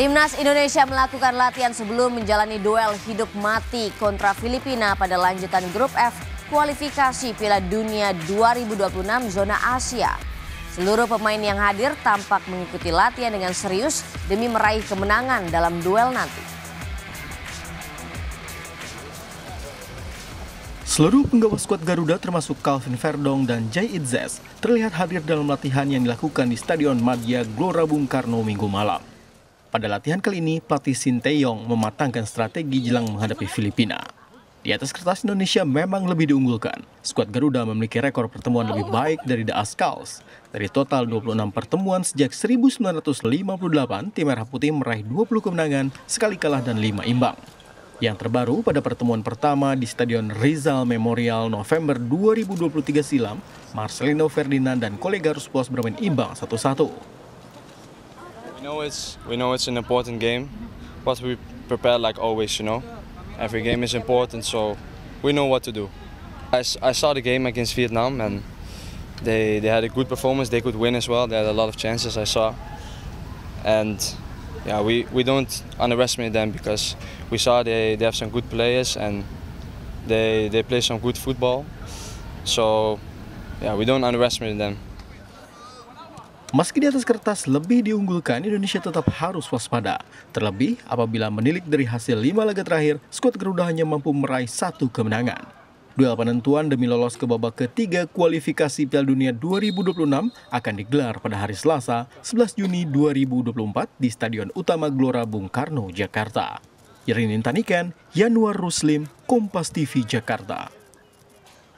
Timnas Indonesia melakukan latihan sebelum menjalani duel hidup mati kontra Filipina pada lanjutan grup F kualifikasi Piala Dunia 2026 zona Asia. Seluruh pemain yang hadir tampak mengikuti latihan dengan serius demi meraih kemenangan dalam duel nanti. Seluruh penggawa skuad Garuda termasuk Calvin Verdong dan Jay Itzes terlihat hadir dalam latihan yang dilakukan di Stadion Madia Glora Bung Karno minggu malam. Pada latihan kali ini, pelatih Sinteyong mematangkan strategi jelang menghadapi Filipina. Di atas kertas Indonesia memang lebih diunggulkan. Skuad Garuda memiliki rekor pertemuan lebih baik dari The Ascals. Dari total 26 pertemuan sejak 1958, tim Merah Putih meraih 20 kemenangan, sekali kalah dan 5 imbang. Yang terbaru pada pertemuan pertama di Stadion Rizal Memorial November 2023 silam, Marcelino Ferdinand dan kolega Ruspos bermain imbang satu-satu. We know it's we know it's an important game, but we prepare like always. You know, every game is important, so we know what to do. I, I saw the game against Vietnam and they they had a good performance. They could win as well. They had a lot of chances I saw, and yeah, we, we don't underestimate them because we saw they, they have some good players and they they play some good football. So yeah, we don't underestimate them. Meski di atas kertas lebih diunggulkan, Indonesia tetap harus waspada. Terlebih apabila menilik dari hasil lima laga terakhir, skuad Garuda hanya mampu meraih satu kemenangan. Duel penentuan demi lolos ke babak ketiga kualifikasi Piala Dunia 2026 akan digelar pada hari Selasa 11 Juni 2024 di Stadion Utama Gelora Bung Karno, Jakarta. Yerin Intanikan, Yanuar Ruslim, Kompas TV, Jakarta.